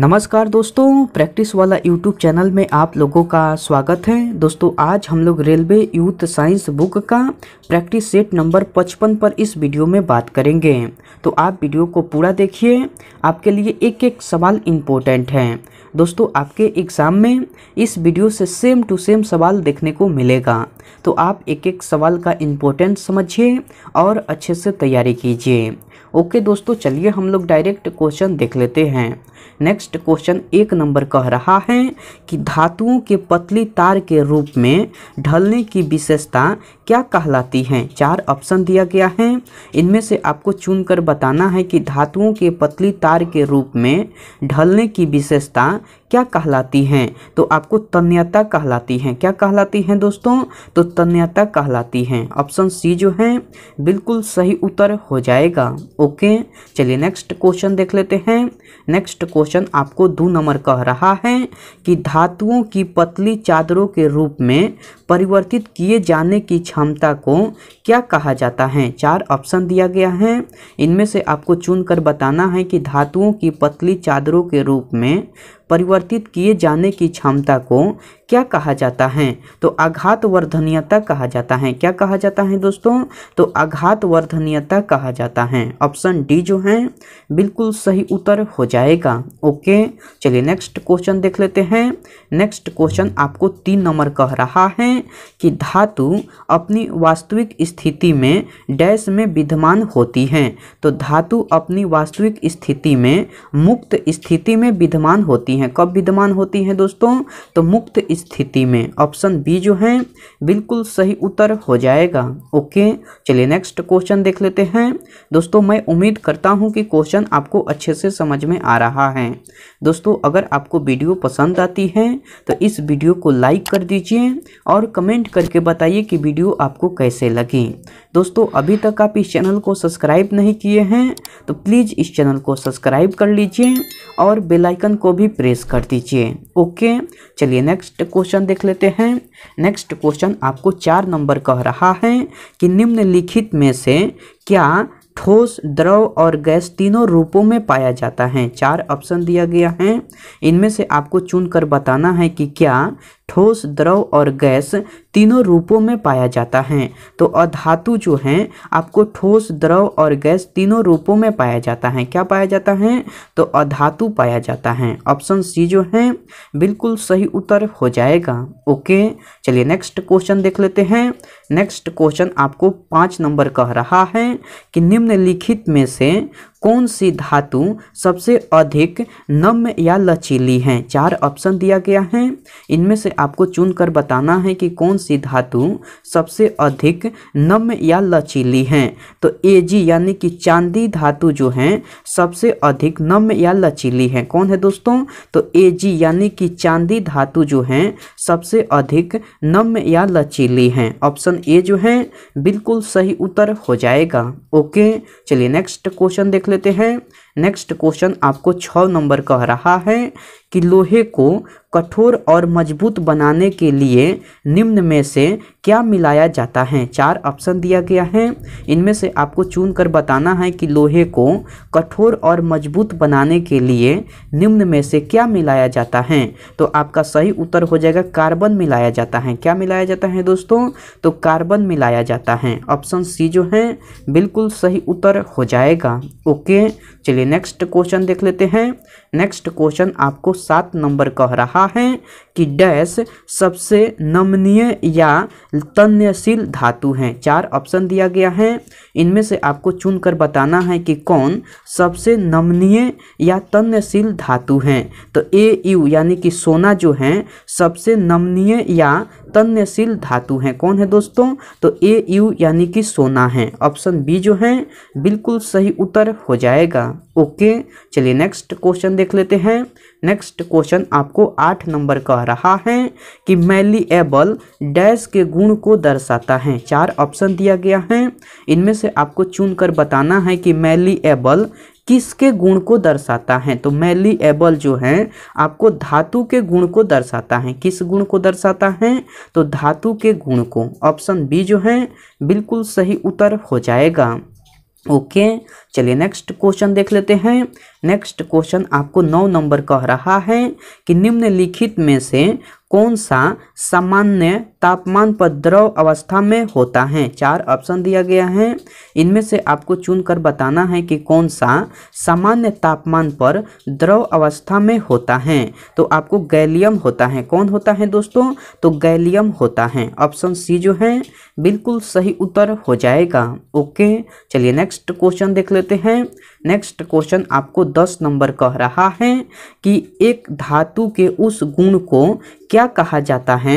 नमस्कार दोस्तों प्रैक्टिस वाला यूट्यूब चैनल में आप लोगों का स्वागत है दोस्तों आज हम लोग रेलवे यूथ साइंस बुक का प्रैक्टिस सेट नंबर 55 पर इस वीडियो में बात करेंगे तो आप वीडियो को पूरा देखिए आपके लिए एक एक सवाल इम्पोर्टेंट है दोस्तों आपके एग्ज़ाम में इस वीडियो से सेम टू सेम सवाल देखने को मिलेगा तो आप एक एक सवाल का इम्पोर्टेंट समझिए और अच्छे से तैयारी कीजिए ओके दोस्तों चलिए हम लोग डायरेक्ट क्वेश्चन देख लेते हैं नेक्स्ट नेक्स्ट क्वेश्चन एक नंबर कह रहा है कि धातुओं के पतली तार के रूप में ढलने की विशेषता क्या कहलाती हैं चार ऑप्शन दिया गया है इनमें से आपको चुनकर बताना है कि धातुओं के पतली तार के रूप में ढलने की विशेषता क्या कहलाती हैं तो आपको तन्यता कहलाती हैं क्या कहलाती हैं दोस्तों तो तन्यता कहलाती हैं ऑप्शन सी जो है बिल्कुल सही उत्तर हो जाएगा ओके चलिए नेक्स्ट क्वेश्चन देख लेते हैं नेक्स्ट क्वेश्चन आपको दो नंबर कह रहा है कि धातुओं की पतली चादरों के रूप में परिवर्तित किए जाने की क्षमता को क्या कहा जाता है चार ऑप्शन दिया गया है इनमें से आपको चुनकर बताना है कि धातुओं की पतली चादरों के रूप में परिवर्तित किए जाने की क्षमता को क्या कहा जाता है तो आघात वर्धनीयता कहा जाता है क्या कहा जाता है दोस्तों तो आघात वर्धनीयता कहा जाता है ऑप्शन डी जो है बिल्कुल सही उत्तर हो जाएगा ओके चलिए नेक्स्ट क्वेश्चन देख लेते हैं नेक्स्ट क्वेश्चन आपको तीन नंबर कह रहा है कि धातु अपनी वास्तविक स्थिति में डैश में विद्यमान होती है तो धातु अपनी वास्तविक स्थिति में मुक्त स्थिति में विद्यमान होती है कब विद्यमान होती है दोस्तों तो मुक्त स्थिति में ऑप्शन बी जो है बिल्कुल सही उत्तर हो जाएगा ओके चलिए नेक्स्ट क्वेश्चन देख लेते हैं दोस्तों मैं उम्मीद करता हूं कि क्वेश्चन आपको अच्छे से समझ में आ रहा है दोस्तों अगर आपको वीडियो पसंद आती है तो इस वीडियो को लाइक कर दीजिए और कमेंट करके बताइए कि वीडियो आपको कैसे लगी दोस्तों अभी तक आप इस चैनल को सब्सक्राइब नहीं किए हैं तो प्लीज़ इस चैनल को सब्सक्राइब कर लीजिए और बेलाइकन को भी प्रेस कर दीजिए ओके चलिए नेक्स्ट क्वेश्चन देख लेते हैं नेक्स्ट क्वेश्चन आपको चार नंबर कह रहा है कि निम्नलिखित में से क्या ठोस द्रव और गैस तीनों रूपों में पाया जाता है चार ऑप्शन दिया गया है इनमें से आपको चुनकर बताना है कि क्या ठोस द्रव और गैस तीनों रूपों में पाया जाता है तो अधातु जो है आपको ठोस द्रव और गैस तीनों रूपों में पाया जाता है क्या पाया जाता है तो अधातु पाया जाता है ऑप्शन सी जो है बिल्कुल सही उत्तर हो जाएगा ओके चलिए नेक्स्ट क्वेश्चन देख लेते हैं नेक्स्ट क्वेश्चन आपको पाँच नंबर कह रहा है कि निम्नलिखित में से कौन सी धातु सबसे अधिक नम्य या लचीली है चार ऑप्शन दिया गया है इनमें से आपको चुनकर बताना है कि कौन सी धातु सबसे अधिक नम्य या लचीली है तो एजी यानी कि चांदी धातु जो है सबसे अधिक नम्य या लचीली है कौन है दोस्तों तो एजी यानी कि चांदी धातु जो है सबसे अधिक नम्य या लचीली है ऑप्शन ए जो है बिल्कुल सही उत्तर हो जाएगा ओके चलिए नेक्स्ट क्वेश्चन देख ले लेते हैं नेक्स्ट क्वेश्चन आपको छ नंबर कह रहा है कि लोहे को कठोर और मजबूत बनाने के लिए निम्न में से क्या मिलाया जाता है चार ऑप्शन दिया गया है इनमें से आपको चुन कर बताना है कि लोहे को कठोर और मजबूत बनाने के लिए निम्न में से क्या मिलाया जाता है तो आपका सही उत्तर हो जाएगा कार्बन मिलाया जाता है क्या मिलाया जाता है दोस्तों तो कार्बन मिलाया जाता है ऑप्शन सी जो है बिल्कुल सही उत्तर हो जाएगा ओके चलिए नेक्स्ट क्वेश्चन देख लेते हैं नेक्स्ट क्वेश्चन आपको सात नंबर कह रहा है कि डैश सबसे नमनीय या तन्यशील धातु हैं चार ऑप्शन दिया गया है इनमें से आपको चुनकर बताना है कि कौन सबसे नमनीय या तन्यशील धातु हैं तो ए यू यानी कि सोना जो है सबसे नमनीय या तन्यशील धातु हैं कौन है दोस्तों तो ए यू यानी कि सोना है ऑप्शन बी जो है बिल्कुल सही उत्तर हो जाएगा ओके चलिए नेक्स्ट क्वेश्चन देख लेते हैं नेक्स्ट नेक्स्ट क्वेश्चन आपको आठ नंबर कह रहा है कि मेलीएबल डैश के गुण को दर्शाता है चार ऑप्शन दिया गया है इनमें से आपको चुनकर बताना है कि मेलीएबल किसके गुण को दर्शाता है तो एबल जो है आपको धातु के गुण को दर्शाता है किस गुण को दर्शाता है तो धातु के गुण को ऑप्शन बी जो है बिल्कुल सही उत्तर हो जाएगा ओके चलिए नेक्स्ट क्वेश्चन देख लेते हैं नेक्स्ट क्वेश्चन आपको नौ नंबर कह रहा है कि निम्नलिखित में से कौन सा सामान्य तापमान पर द्रव अवस्था में होता है चार ऑप्शन दिया गया है इनमें से आपको चुनकर बताना है कि कौन सा सामान्य तापमान पर द्रव अवस्था में होता है तो आपको गैलियम होता है कौन होता है दोस्तों तो गैलियम होता है ऑप्शन सी जो है बिल्कुल सही उत्तर हो जाएगा ओके चलिए नेक्स्ट क्वेश्चन देख लेते हैं नेक्स्ट क्वेश्चन आपको दस नंबर कह रहा है कि एक धातु के उस गुण को क्या कहा जाता है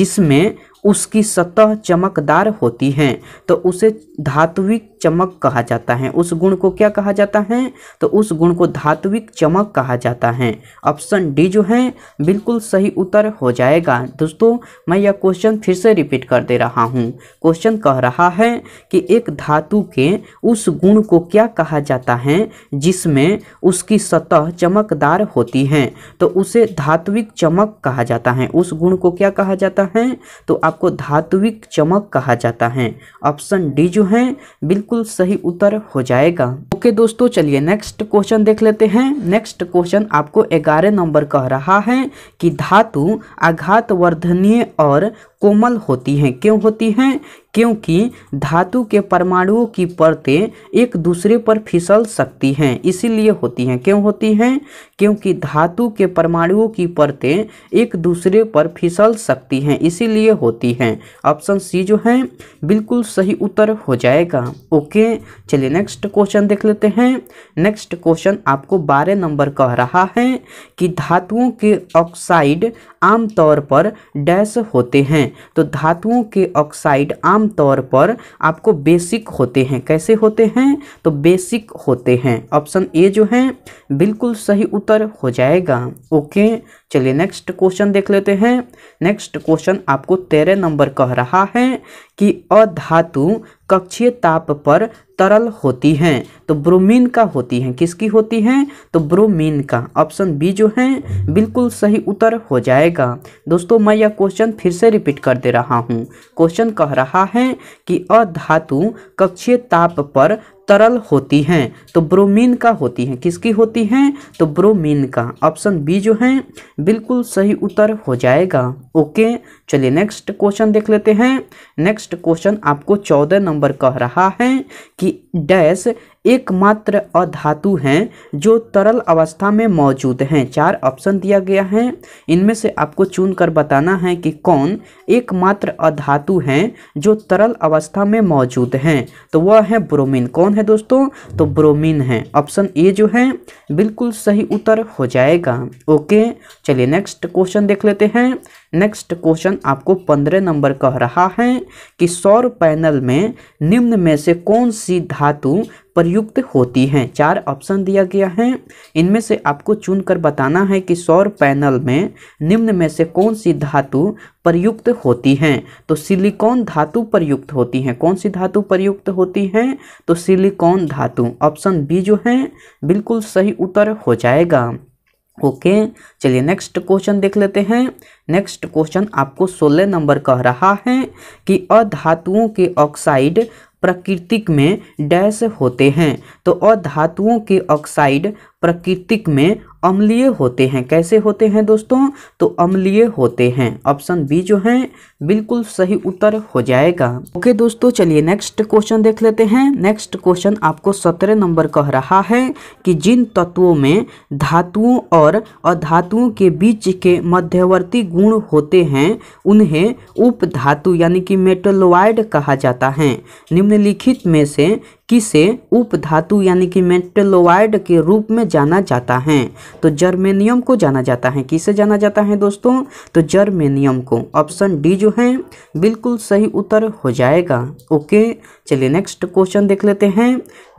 जिसमें उसकी सतह चमकदार होती है तो उसे धात्विक चमक कहा जाता है उस गुण को क्या कहा जाता है तो उस गुण को धात्विक चमक कहा जाता है ऑप्शन डी जो है बिल्कुल सही उत्तर हो जाएगा दोस्तों मैं यह क्वेश्चन फिर से रिपीट कर दे रहा हूँ क्वेश्चन कह रहा है कि एक धातु के उस गुण को क्या कहा जाता है जिसमें उसकी सतह चमकदार होती है तो उसे धात्विक चमक कहा जाता है उस गुण को क्या कहा जाता है तो आपको धात्विक चमक कहा जाता है ऑप्शन डी जो है बिल्कुल सही उत्तर हो जाएगा ओके दोस्तों चलिए नेक्स्ट क्वेश्चन देख लेते हैं नेक्स्ट क्वेश्चन आपको ग्यारह नंबर कह रहा है कि धातु आघात वर्धनीय और कोमल होती हैं क्यों होती हैं क्योंकि धातु के परमाणुओं की परतें एक दूसरे पर फिसल सकती हैं इसीलिए होती हैं क्यों होती हैं क्योंकि धातु के परमाणुओं की परतें एक दूसरे पर फिसल सकती हैं इसीलिए होती हैं ऑप्शन सी जो है बिल्कुल सही उत्तर हो जाएगा ओके चलिए नेक्स्ट क्वेश्चन देख लेते हैं नेक्स्ट क्वेश्चन आपको बारह नंबर कह रहा है कि धातुओं के ऑक्साइड आमतौर पर डैश होते हैं तो धातुओं के ऑक्साइड आमतौर पर आपको बेसिक होते हैं कैसे होते हैं तो बेसिक होते हैं ऑप्शन ए जो है बिल्कुल सही उत्तर हो जाएगा ओके चलिए नेक्स्ट क्वेश्चन देख लेते हैं नेक्स्ट क्वेश्चन आपको तेरह नंबर कह रहा है कि अधातु कक्षीय ताप पर तरल होती हैं तो ब्रोमीन का होती हैं किसकी होती हैं तो ब्रोमीन का ऑप्शन बी जो है बिल्कुल सही उत्तर हो जाएगा दोस्तों मैं यह क्वेश्चन फिर से रिपीट कर दे रहा हूँ क्वेश्चन कह रहा है कि अधातु कक्षीय ताप पर तरल होती हैं तो ब्रोमीन का होती हैं किसकी होती हैं तो ब्रोमीन का ऑप्शन बी जो है बिल्कुल सही उत्तर हो जाएगा ओके चलिए नेक्स्ट क्वेश्चन देख लेते हैं नेक्स्ट क्वेश्चन आपको चौदह नंबर कह रहा है कि डैश एकमात्र अधातु हैं जो तरल अवस्था में मौजूद हैं चार ऑप्शन दिया गया है इनमें से आपको चुन कर बताना है कि कौन एकमात्र अधातु हैं जो तरल अवस्था में मौजूद हैं तो वह है ब्रोमीन कौन है दोस्तों तो ब्रोमीन है ऑप्शन ए जो है बिल्कुल सही उत्तर हो जाएगा ओके चलिए नेक्स्ट क्वेश्चन देख लेते हैं नेक्स्ट क्वेश्चन आपको पंद्रह नंबर कह रहा है कि सौर पैनल में निम्न में से कौन सी धातु प्रयुक्त होती हैं चार ऑप्शन दिया गया है इनमें से आपको चुनकर बताना है कि सौर पैनल में निम्न में से कौन सी धातु प्रयुक्त होती हैं तो सिलिकॉन धातु प्रयुक्त होती हैं कौन सी धातु प्रयुक्त होती हैं तो सिलिकॉन धातु ऑप्शन बी जो है बिल्कुल सही उत्तर हो जाएगा ओके चलिए नेक्स्ट क्वेश्चन देख लेते हैं नेक्स्ट क्वेश्चन आपको सोलह नंबर कह रहा है कि अधातुओं के ऑक्साइड प्रकृतिक में डैश होते हैं तो अधातुओं के ऑक्साइड प्रकृतिक में अम्लीय होते हैं कैसे होते हैं दोस्तों तो अम्लीय होते हैं ऑप्शन बी जो है बिल्कुल सही उत्तर हो जाएगा ओके दोस्तों चलिए नेक्स्ट क्वेश्चन देख लेते हैं नेक्स्ट क्वेश्चन आपको सत्रह नंबर कह रहा है कि जिन तत्वों में धातुओं और अधातुओं के बीच के मध्यवर्ती गुण होते हैं उन्हें उपधातु यानी कि मेटलोइड कहा जाता है निम्नलिखित में से किसे उपधातु यानी कि मेटलोवाइड के रूप में जाना जाता है तो जर्मेनियम को जाना जाता है किसे जाना जाता है दोस्तों तो जर्मेनियम को ऑप्शन डी जो है बिल्कुल सही उत्तर हो जाएगा ओके चलिए नेक्स्ट क्वेश्चन देख लेते हैं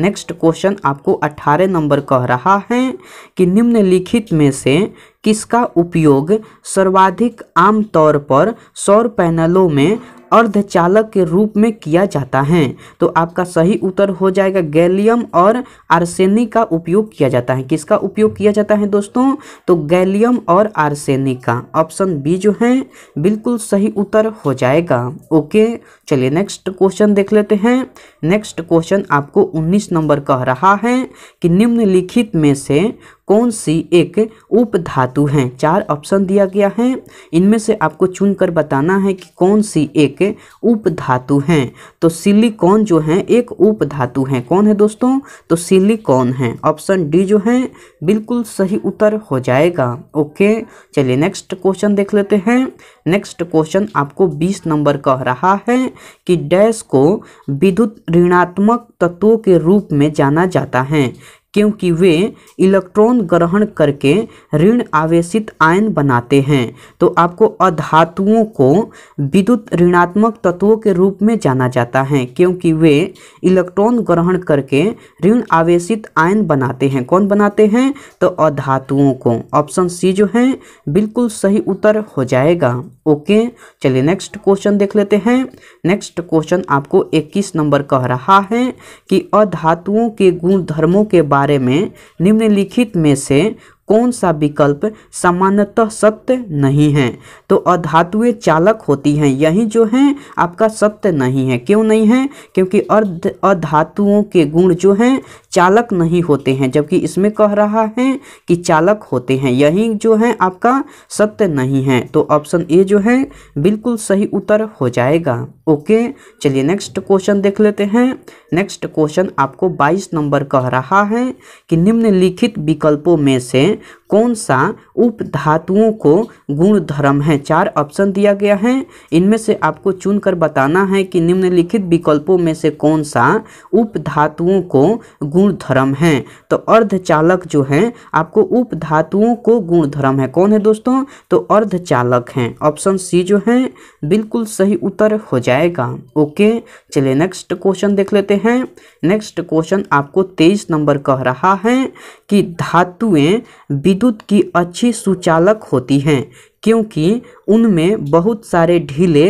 नेक्स्ट क्वेश्चन आपको अट्ठारह नंबर कह रहा है कि निम्नलिखित में से किसका उपयोग सर्वाधिक आमतौर पर सौर पैनलों में अर्धचालक के रूप में किया जाता है तो आपका सही उत्तर हो जाएगा गैलियम और आर्सेनिक का उपयोग किया जाता है किसका उपयोग किया जाता है दोस्तों तो गैलियम और आर्सेनिक का ऑप्शन बी जो है बिल्कुल सही उत्तर हो जाएगा ओके चलिए नेक्स्ट क्वेश्चन देख लेते हैं नेक्स्ट क्वेश्चन आपको उन्नीस नंबर कह रहा है कि निम्नलिखित में से कौन सी एक उपधातु है चार ऑप्शन दिया गया है इनमें से आपको चुनकर बताना है कि कौन सी एक उपधातु है तो सिलिकॉन जो है एक उपधातु है कौन है दोस्तों तो सिलिकॉन है ऑप्शन डी जो है बिल्कुल सही उत्तर हो जाएगा ओके चलिए नेक्स्ट क्वेश्चन देख लेते हैं नेक्स्ट क्वेश्चन आपको बीस नंबर कह रहा है कि डैश को विद्युत ऋणात्मक तत्वों के रूप में जाना जाता है क्योंकि वे इलेक्ट्रॉन ग्रहण करके ऋण आवेशित आयन बनाते हैं तो आपको अधातुओं को विद्युत ऋणात्मक तत्वों के रूप में जाना जाता है क्योंकि वे इलेक्ट्रॉन ग्रहण करके ऋण आवेशित आयन बनाते हैं कौन बनाते हैं तो अधातुओं को ऑप्शन सी जो है बिल्कुल सही उत्तर हो जाएगा ओके चलिए नेक्स्ट क्वेश्चन देख लेते हैं नेक्स्ट क्वेश्चन आपको इक्कीस नंबर कह रहा है कि अधातुओं के गुणधर्मों के बारे बारे में निम्नलिखित में से कौन सा विकल्प सामान्यतः सत्य नहीं है तो अधातुएं चालक होती हैं यही जो हैं आपका सत्य नहीं है क्यों नहीं है क्योंकि अर्ध अधातुओं के गुण जो हैं चालक नहीं होते हैं जबकि इसमें कह रहा है कि चालक होते हैं यही जो है आपका सत्य नहीं है तो ऑप्शन ए जो है बिल्कुल सही उत्तर हो जाएगा ओके चलिए नेक्स्ट क्वेश्चन देख लेते हैं नेक्स्ट क्वेश्चन आपको 22 नंबर कह रहा है कि निम्नलिखित विकल्पों में से कौन सा उप धातुओं को गुण धर्म है चार ऑप्शन दिया गया है इनमें से आपको चुनकर बताना है कि निम्नलिखित विकल्पों में से कौन सा उप धातुओं को गुण धर्म है तो अर्धचालक जो है आपको उप धातुओं को गुण धर्म है कौन है दोस्तों तो अर्धचालक हैं ऑप्शन सी जो है बिल्कुल सही उत्तर हो जाएगा ओके चलिए नेक्स्ट क्वेश्चन देख लेते हैं नेक्स्ट क्वेश्चन आपको तेईस नंबर कह रहा है कि धातुएं विद्युत की अच्छी सुचालक होती हैं क्योंकि उनमें बहुत सारे ढीले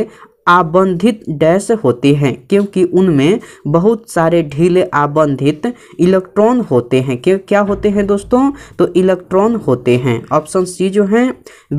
आबंधित डैश होते हैं क्योंकि उनमें बहुत सारे ढीले आबंधित इलेक्ट्रॉन होते हैं क्यों क्या होते हैं दोस्तों तो इलेक्ट्रॉन होते हैं ऑप्शन सी जो है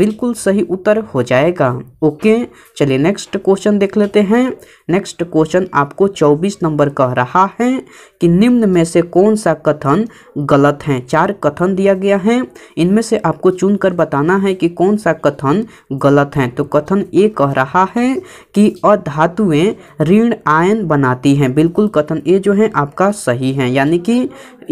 बिल्कुल सही उत्तर हो जाएगा ओके चलिए नेक्स्ट क्वेश्चन देख लेते हैं नेक्स्ट क्वेश्चन आपको चौबीस नंबर कह रहा है कि निम्न में से कौन सा कथन गलत है चार कथन दिया गया है इनमें से आपको चुनकर बताना है कि कौन सा कथन गलत है तो कथन ए कह रहा है कि की अधातुएं ऋण आयन बनाती हैं बिल्कुल कथन ये जो है आपका सही है यानी कि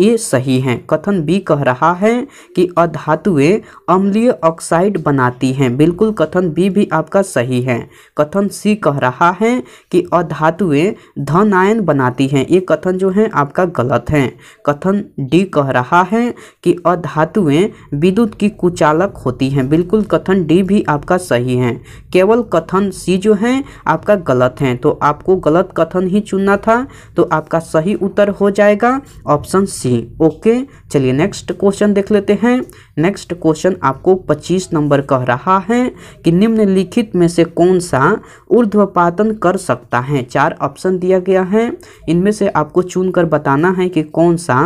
ए सही हैं कथन बी कह रहा है कि अधातुएं अम्लीय ऑक्साइड बनाती हैं बिल्कुल कथन बी भी आपका सही है कथन सी कह रहा है कि अधातुएं धन आयन बनाती हैं ये कथन जो है आपका गलत है कथन डी कह रहा है कि अधातुएं विद्युत की कुचालक होती हैं बिल्कुल कथन डी भी आपका सही है केवल कथन सी जो है आपका गलत है तो आपको गलत कथन ही चुनना था तो आपका सही उत्तर हो जाएगा ऑप्शन सी सी ओके चलिए नेक्स्ट क्वेश्चन देख लेते हैं नेक्स्ट क्वेश्चन आपको 25 नंबर कह रहा है कि निम्नलिखित में से कौन सा ऊर्ध्वपातन कर सकता है चार ऑप्शन दिया गया है इनमें से आपको चुनकर बताना है कि कौन सा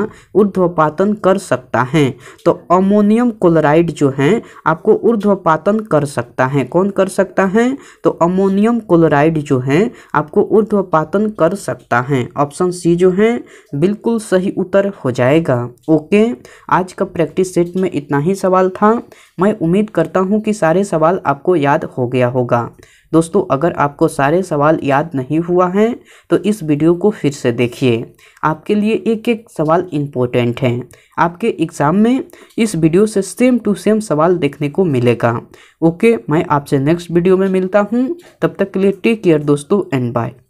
ऊर्ध्वपातन कर सकता है तो अमोनियम क्लोराइड जो है आपको ऊर्ध्वपातन कर सकता है कौन कर सकता है तो अमोनियम क्लोराइड जो है आपको ऊर्ध्वपातन कर सकता है ऑप्शन सी जो है बिल्कुल सही उत्तर हो जाएगा ओके आज का प्रैक्टिस सेट में इतना ही सवाल था मैं उम्मीद करता हूँ कि सारे सवाल आपको याद हो गया होगा दोस्तों अगर आपको सारे सवाल याद नहीं हुआ है तो इस वीडियो को फिर से देखिए आपके लिए एक एक सवाल इम्पोर्टेंट है आपके एग्ज़ाम में इस वीडियो से सेम टू सेम सवाल देखने को मिलेगा ओके मैं आपसे नेक्स्ट वीडियो में मिलता हूँ तब तक के लिए टेक केयर दोस्तों एंड बाय